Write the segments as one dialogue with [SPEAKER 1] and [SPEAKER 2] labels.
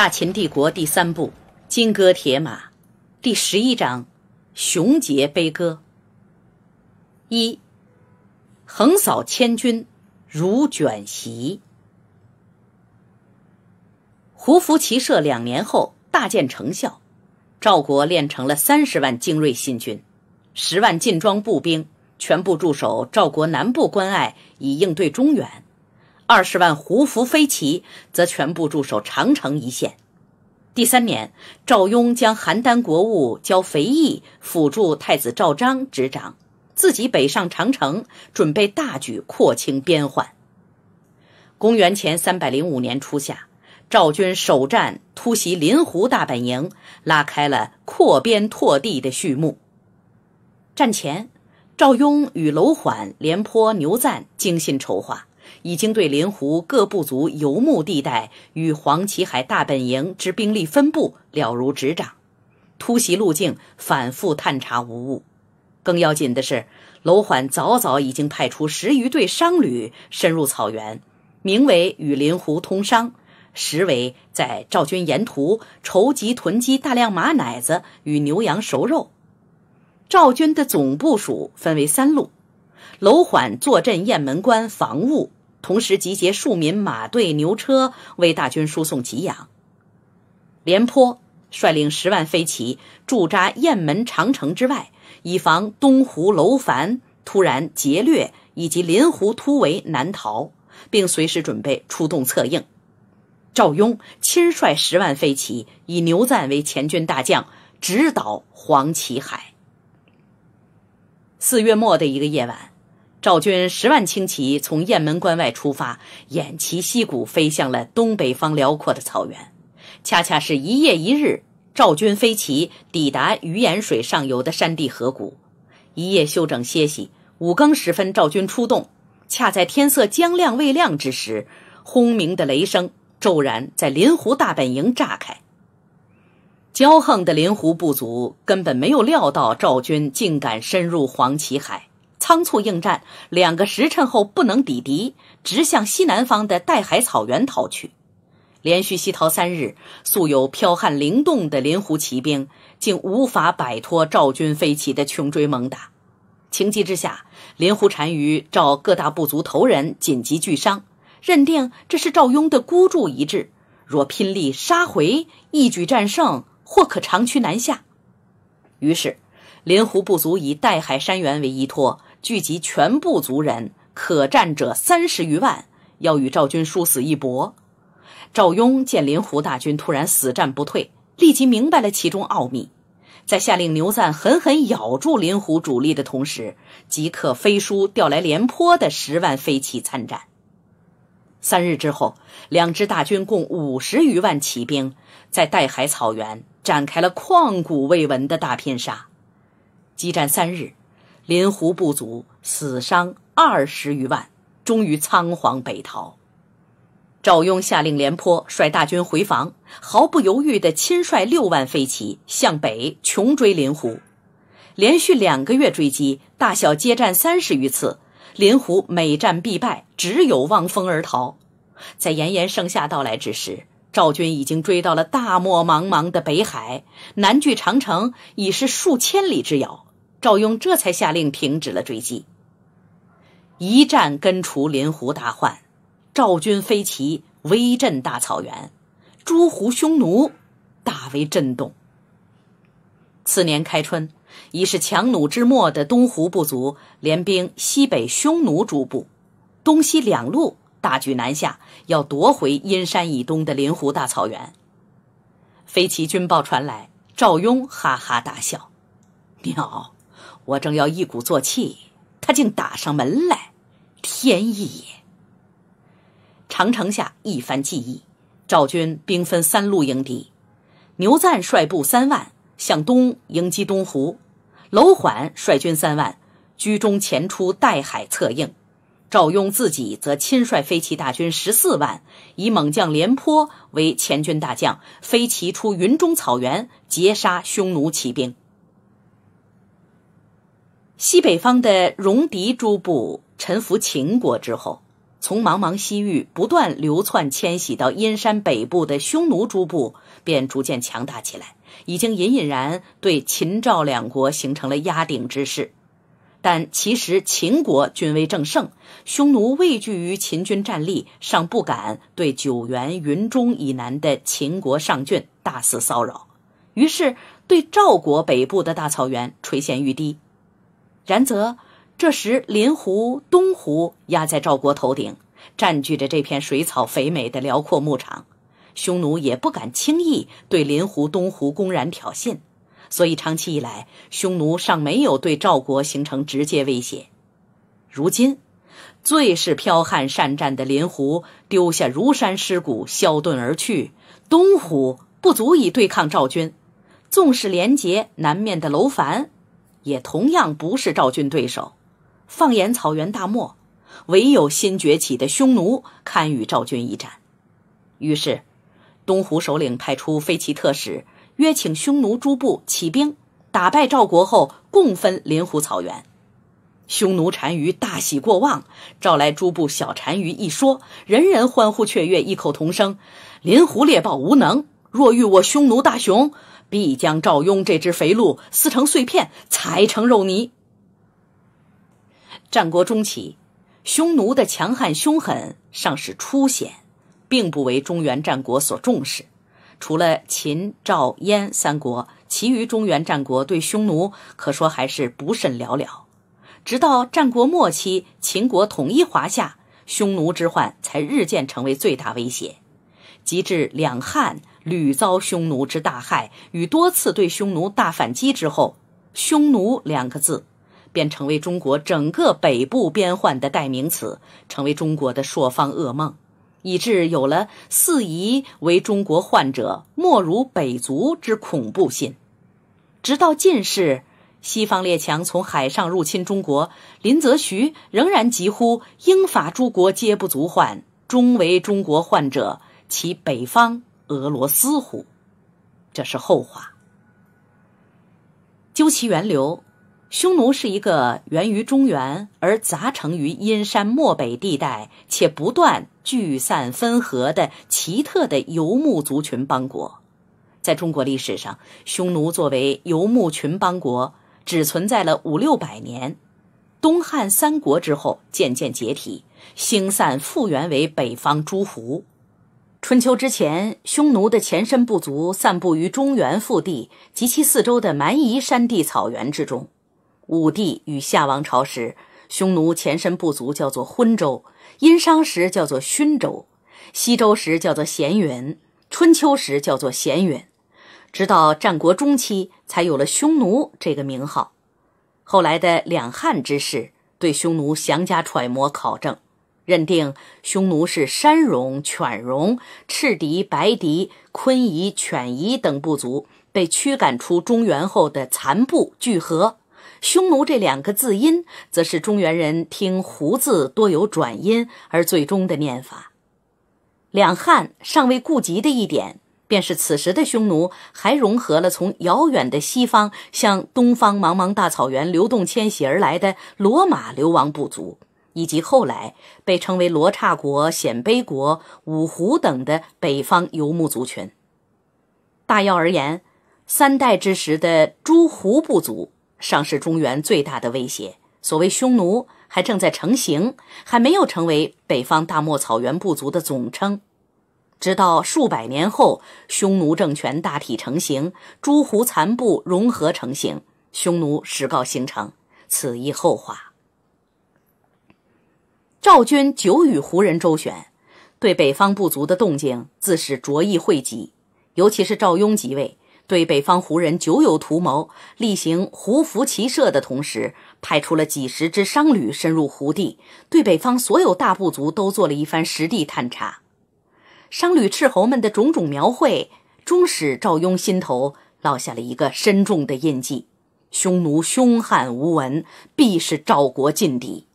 [SPEAKER 1] 《大秦帝国》第三部《金戈铁马》第十一章《雄杰悲歌》一，横扫千军如卷席。胡服骑射两年后大见成效，赵国练成了三十万精锐新军，十万劲装步兵全部驻守赵国南部关隘，以应对中原。二十万胡服飞骑则全部驻守长城一线。第三年，赵雍将邯郸国务交肥义辅助太子赵章执掌，自己北上长城，准备大举扩清边患。公元前三百零五年初夏，赵军首战突袭临湖大本营，拉开了扩边拓地的序幕。战前，赵雍与娄缓、廉颇、牛赞精心筹划。已经对临湖各部族游牧地带与黄旗海大本营之兵力分布了如指掌，突袭路径反复探查无误。更要紧的是，娄缓早早已经派出十余队商旅深入草原，名为与林湖通商，实为在赵军沿途筹集囤积大量马奶子与牛羊熟肉。赵军的总部署分为三路，娄缓坐镇雁门关防务。同时集结数民马队、牛车为大军输送给养。廉颇率领十万飞骑驻扎雁门长城之外，以防东胡楼烦突然劫掠以及临湖突围难逃，并随时准备出动策应。赵雍亲率十万飞骑，以牛赞为前军大将，直捣黄旗海。四月末的一个夜晚。赵军十万轻骑从雁门关外出发，偃旗息鼓飞向了东北方辽阔的草原。恰恰是一夜一日，赵军飞骑抵达鱼眼水上游的山地河谷，一夜休整歇息。五更时分，赵军出动，恰在天色将亮未亮之时，轰鸣的雷声骤然在临湖大本营炸开。骄横的临湖部族根本没有料到赵军竟敢深入黄旗海。仓促应战，两个时辰后不能抵敌，直向西南方的岱海草原逃去。连续西逃三日，素有剽悍灵动的临湖骑兵，竟无法摆脱赵军飞骑的穷追猛打。情急之下，林胡单于召各大部族头人紧急聚商，认定这是赵雍的孤注一掷。若拼力杀回，一举战胜，或可长驱南下。于是，林胡部族以代海山原为依托。聚集全部族人，可战者三十余万，要与赵军殊死一搏。赵雍见林胡大军突然死战不退，立即明白了其中奥秘，在下令牛赞狠狠咬住林胡主力的同时，即刻飞书调来廉颇的十万飞骑参战。三日之后，两支大军共五十余万骑兵在岱海草原展开了旷古未闻的大拼杀，激战三日。林胡部族死伤二十余万，终于仓皇北逃。赵雍下令廉颇率大军回防，毫不犹豫地亲率六万飞骑向北穷追林胡。连续两个月追击，大小接战三十余次，林胡每战必败，只有望风而逃。在炎炎盛夏到来之时，赵军已经追到了大漠茫茫的北海，南距长城已是数千里之遥。赵雍这才下令停止了追击。一战根除林胡大患，赵军飞骑威震大草原，诸胡匈奴大为震动。次年开春，已是强弩之末的东胡部族联兵西北匈奴诸部，东西两路大举南下，要夺回阴山以东的林胡大草原。飞骑军报传来，赵雍哈哈大笑：“ 鸟！”我正要一鼓作气，他竟打上门来，天意也！长城下一番计议，赵军兵分三路迎敌，牛赞率部三万向东迎击东胡，楼缓率军三万居中前出带海策应，赵雍自己则亲率飞骑大军十四万，以猛将廉颇为前军大将，飞骑出云中草原截杀匈奴骑兵。西北方的戎狄诸部臣服秦国之后，从茫茫西域不断流窜迁徙到阴山北部的匈奴诸部便逐渐强大起来，已经隐隐然对秦赵两国形成了压顶之势。但其实秦国军威正盛，匈奴畏惧于秦军战力，尚不敢对九原云中以南的秦国上郡大肆骚扰，于是对赵国北部的大草原垂涎欲滴。然则，这时临湖东湖压在赵国头顶，占据着这片水草肥美的辽阔牧场，匈奴也不敢轻易对临湖东湖公然挑衅，所以长期以来，匈奴尚没有对赵国形成直接威胁。如今，最是剽悍善战的临湖丢下如山尸骨，消遁而去，东湖不足以对抗赵军，纵使廉结南面的楼烦。也同样不是赵军对手。放眼草原大漠，唯有新崛起的匈奴堪与赵军一战。于是，东胡首领派出飞骑特使，约请匈奴诸部起兵，打败赵国后共分临湖草原。匈奴单于大喜过望，召来诸部小单于一说，人人欢呼雀跃，异口同声：“临湖猎豹无能，若遇我匈奴大雄。”必将赵雍这只肥鹿撕成碎片，踩成肉泥。战国中期，匈奴的强悍凶狠尚是初显，并不为中原战国所重视。除了秦、赵、燕三国，其余中原战国对匈奴可说还是不甚了了。直到战国末期，秦国统一华夏，匈奴之患才日渐成为最大威胁，及至两汉。屡遭匈奴之大害，与多次对匈奴大反击之后，“匈奴”两个字便成为中国整个北部边患的代名词，成为中国的朔方噩梦，以致有了“四夷为中国患者，莫如北族”之恐怖信。直到近世，西方列强从海上入侵中国，林则徐仍然疾呼：“英法诸国皆不足患，终为中国患者，其北方。”俄罗斯虎，这是后话。究其源流，匈奴是一个源于中原而杂成于阴山漠北地带，且不断聚散分合的奇特的游牧族群邦国。在中国历史上，匈奴作为游牧群邦国，只存在了五六百年，东汉三国之后渐渐解体，兴散复原为北方诸胡。春秋之前，匈奴的前身部族散布于中原腹地及其四周的蛮夷山地草原之中。武帝与夏王朝时，匈奴前身部族叫做昏州，殷商时叫做勋州，西周时叫做咸远，春秋时叫做咸远，直到战国中期才有了“匈奴”这个名号。后来的两汉之事，对匈奴详加揣摩考证。认定匈奴是山戎、犬戎、赤狄、白狄、昆夷、犬夷等部族被驱赶出中原后的残部聚合。匈奴这两个字音，则是中原人听胡字多有转音而最终的念法。两汉尚未顾及的一点，便是此时的匈奴还融合了从遥远的西方向东方茫茫大草原流动迁徙而来的罗马流亡部族。以及后来被称为罗刹国、鲜卑国、五胡等的北方游牧族群。大要而言，三代之时的诸胡部族尚是中原最大的威胁。所谓匈奴还正在成型，还没有成为北方大漠草原部族的总称。直到数百年后，匈奴政权大体成型，诸胡残部融合成型，匈奴始告形成。此一后话。赵军久与胡人周旋，对北方部族的动静自是着意汇集。尤其是赵雍即位，对北方胡人久有图谋，例行胡服骑射的同时，派出了几十支商旅深入胡地，对北方所有大部族都做了一番实地探查。商旅斥候们的种种描绘，终使赵雍心头落下了一个深重的印记：匈奴凶悍无闻，必是赵国劲敌。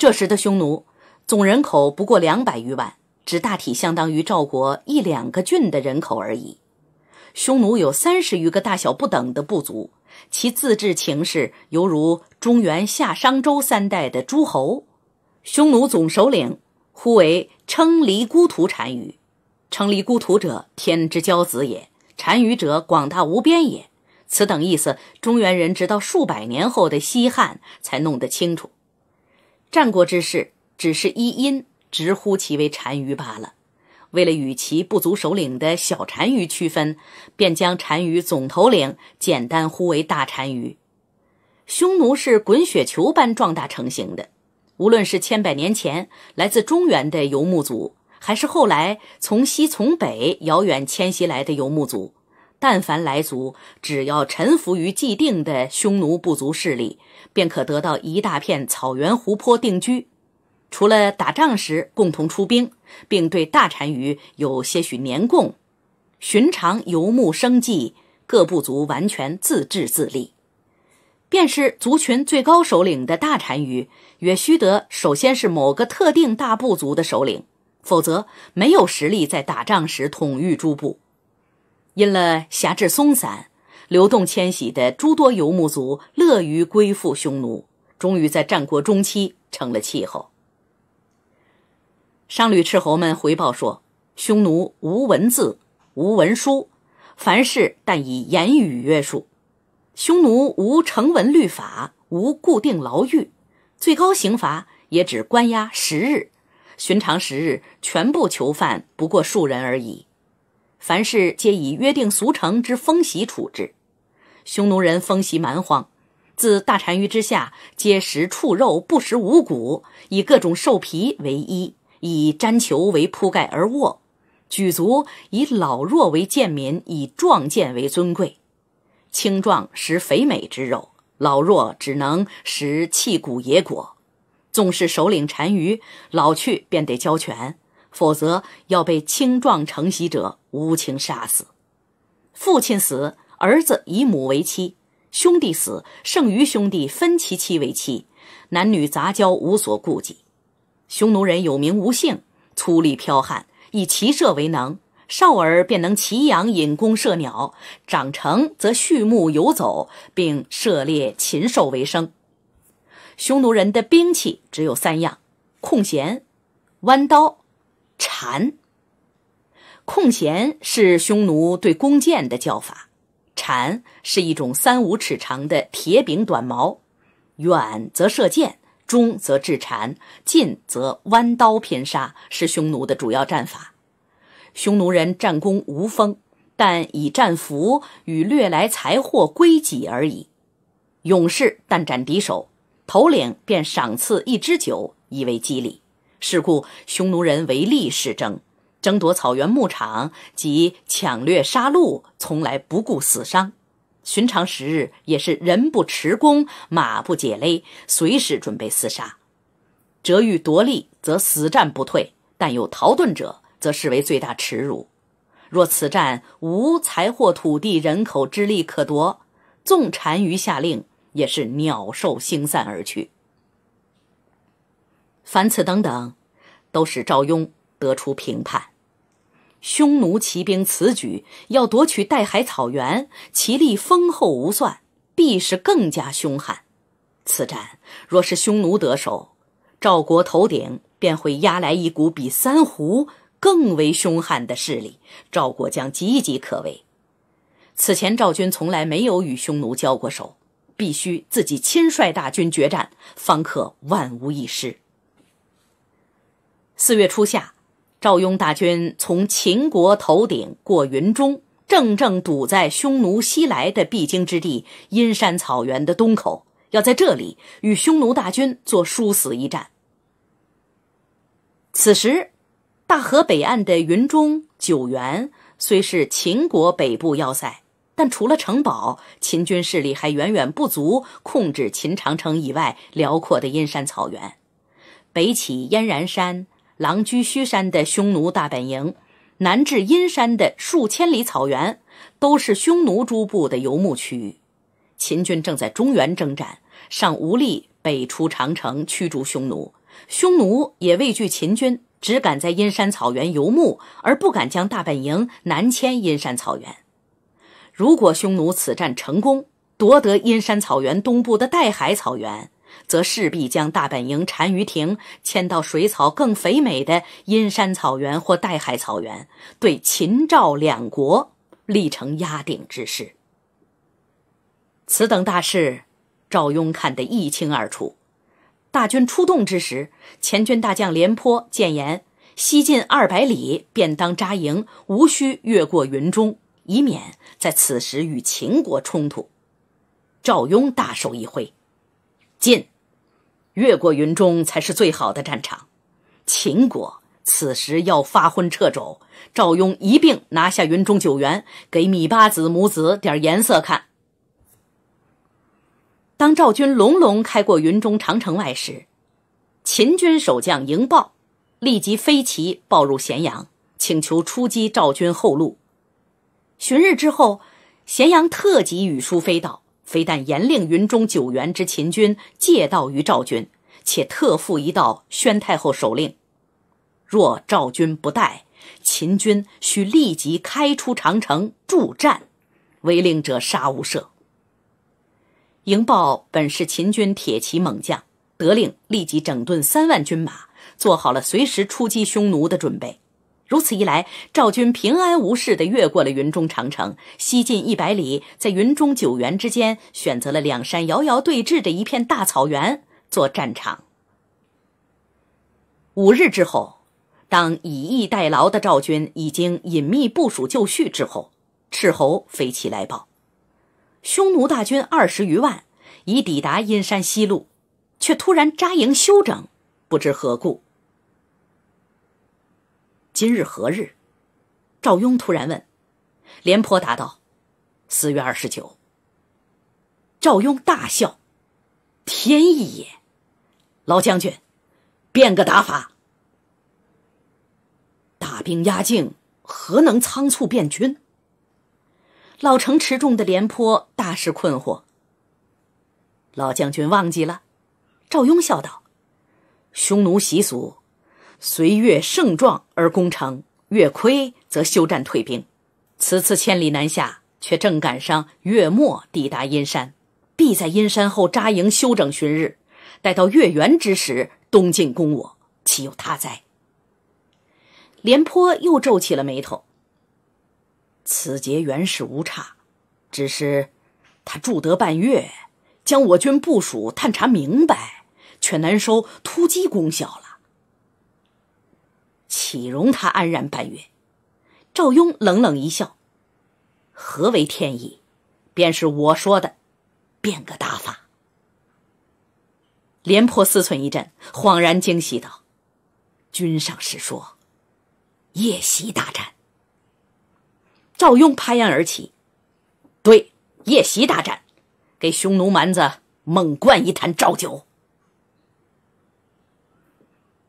[SPEAKER 1] 这时的匈奴总人口不过两百余万，只大体相当于赵国一两个郡的人口而已。匈奴有三十余个大小不等的部族，其自治情势犹如中原夏商周三代的诸侯。匈奴总首领呼为称黎孤徒单于，称黎孤徒者，天之骄子也；单于者，广大无边也。此等意思，中原人直到数百年后的西汉才弄得清楚。战国之事，只是一因，直呼其为单于罢了。为了与其部族首领的小单于区分，便将单于总头领简单呼为大单于。匈奴是滚雪球般壮大成型的，无论是千百年前来自中原的游牧族，还是后来从西从北遥远迁徙来的游牧族。但凡来族，只要臣服于既定的匈奴部族势力，便可得到一大片草原湖泊定居。除了打仗时共同出兵，并对大单于有些许年贡，寻常游牧生计，各部族完全自治自立。便是族群最高首领的大单于，也需得首先是某个特定大部族的首领，否则没有实力在打仗时统御诸部。因了辖制松散，流动迁徙的诸多游牧族乐于归附匈奴，终于在战国中期成了气候。商旅斥候们回报说，匈奴无文字，无文书，凡事但以言语约束；匈奴无成文律法，无固定牢狱，最高刑罚也只关押十日，寻常十日，全部囚犯不过数人而已。凡事皆以约定俗成之风习处置。匈奴人风习蛮荒，自大单于之下，皆食畜肉，不食五谷，以各种兽皮为衣，以毡裘为铺盖而卧。举足以老弱为贱民，以壮健为尊贵。青壮食肥美之肉，老弱只能食弃骨野果。纵是首领单于，老去便得交权。否则要被青壮成袭者无情杀死。父亲死，儿子以母为妻；兄弟死，剩余兄弟分其妻为妻。男女杂交，无所顾忌。匈奴人有名无姓，粗力剽悍，以骑射为能。少儿便能骑羊引弓射鸟，长成则畜牧游走，并射猎禽兽为生。匈奴人的兵器只有三样：空弦、弯刀。蝉，空弦是匈奴对弓箭的叫法。蝉是一种三五尺长的铁柄短矛，远则射箭，中则制蝉，近则弯刀拼杀，是匈奴的主要战法。匈奴人战功无封，但以战俘与掠来财货归己而已。勇士但斩敌首，头领便赏赐一支酒，以为激励。是故，匈奴人为利是争，争夺草原牧场及抢掠杀戮，从来不顾死伤。寻常时日，也是人不持弓，马不解勒，随时准备厮杀。折欲夺利，则死战不退；但有逃遁者，则视为最大耻辱。若此战无财货、土地、人口之力可夺，纵单于下令，也是鸟兽星散而去。凡此等等，都使赵雍得出评判：匈奴骑兵此举要夺取岱海草原，其力丰厚无算，必是更加凶悍。此战若是匈奴得手，赵国头顶便会压来一股比三胡更为凶悍的势力，赵国将岌岌可危。此前赵军从来没有与匈奴交过手，必须自己亲率大军决战，方可万无一失。四月初夏，赵雍大军从秦国头顶过云中，正正堵在匈奴西来的必经之地阴山草原的东口，要在这里与匈奴大军做殊死一战。此时，大河北岸的云中九原虽是秦国北部要塞，但除了城堡，秦军势力还远远不足控制秦长城以外辽阔的阴山草原，北起燕然山。狼居胥山的匈奴大本营，南至阴山的数千里草原，都是匈奴诸部的游牧区域。秦军正在中原征战，尚无力北出长城驱逐匈奴。匈奴也畏惧秦军，只敢在阴山草原游牧，而不敢将大本营南迁阴山草原。如果匈奴此战成功，夺得阴山草原东部的岱海草原。则势必将大本营单于亭迁到水草更肥美的阴山草原或岱海草原，对秦赵两国立成压顶之势。此等大事，赵雍看得一清二楚。大军出动之时，前军大将廉颇谏言：西进二百里便当扎营，无需越过云中，以免在此时与秦国冲突。赵雍大手一挥，进。越过云中才是最好的战场。秦国此时要发昏撤走，赵雍一并拿下云中九原，给米八子母子点颜色看。当赵军隆隆开过云中长城外时，秦军守将迎报，立即飞骑报入咸阳，请求出击赵军后路。旬日之后，咸阳特级羽书飞到。非但严令云中九原之秦军借道于赵军，且特附一道宣太后手令：若赵军不待，秦军需立即开出长城助战，违令者杀无赦。营豹本是秦军铁骑猛将，得令立即整顿三万军马，做好了随时出击匈奴的准备。如此一来，赵军平安无事地越过了云中长城，西进一百里，在云中九原之间，选择了两山遥遥对峙的一片大草原做战场。五日之后，当以逸待劳的赵军已经隐秘部署就绪之后，斥候飞起来报：匈奴大军二十余万已抵达阴山西路，却突然扎营休整，不知何故。今日何日？赵雍突然问。廉颇答道：“四月二十九。”赵雍大笑：“天意也！老将军，变个打法。大兵压境，何能仓促变军？”老成持重的廉颇大是困惑。老将军忘记了？赵雍笑道：“匈奴习俗。”随月盛壮而攻城，月亏则休战退兵。此次千里南下，却正赶上月末抵达阴山，必在阴山后扎营休整旬日，待到月圆之时东进攻我，岂有他哉？廉颇又皱起了眉头。此节原是无差，只是他住得半月，将我军部署探查明白，却难收突击功效了。岂容他安然半月？赵雍冷冷一笑：“何为天意？便是我说的，变个打法。”廉颇思忖一阵，恍然惊喜道：“君上是说，夜袭大战？”赵雍拍案而起：“对，夜袭大战，给匈奴蛮子猛灌一坛赵酒。”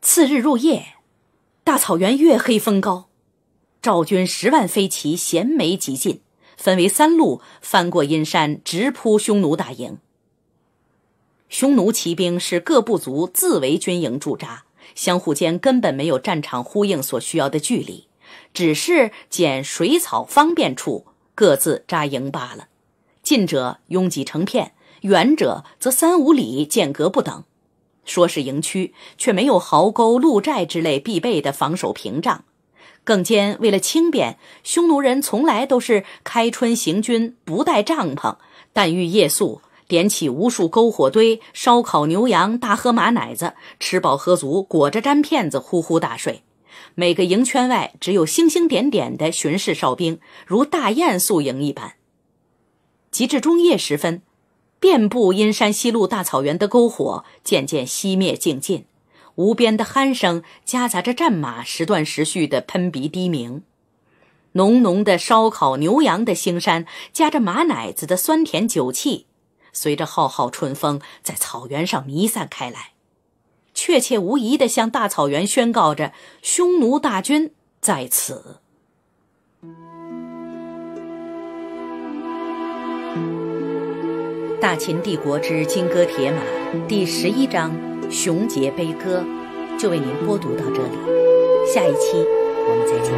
[SPEAKER 1] 次日入夜。大草原月黑风高，赵军十万飞骑衔枚疾进，分为三路翻过阴山，直扑匈奴大营。匈奴骑兵是各部族自为军营驻扎，相互间根本没有战场呼应所需要的距离，只是捡水草方便处各自扎营罢了。近者拥挤成片，远者则三五里间隔不等。说是营区，却没有壕沟、鹿寨之类必备的防守屏障。更兼为了轻便，匈奴人从来都是开春行军不带帐篷，但遇夜宿，点起无数篝火堆，烧烤牛羊，大喝马奶子，吃饱喝足，裹着毡片子呼呼大睡。每个营圈外只有星星点点的巡视哨兵，如大雁宿营一般。及至中夜时分。遍布阴山西路大草原的篝火渐渐熄灭静尽，无边的鼾声夹杂着战马时断时续的喷鼻低鸣，浓浓的烧烤牛羊的腥膻夹着马奶子的酸甜酒气，随着浩浩春风在草原上弥散开来，确切无疑地向大草原宣告着匈奴大军在此。《大秦帝国之金戈铁马》第十一章《雄杰悲歌》，就为您播读到这里，下一期我们再见。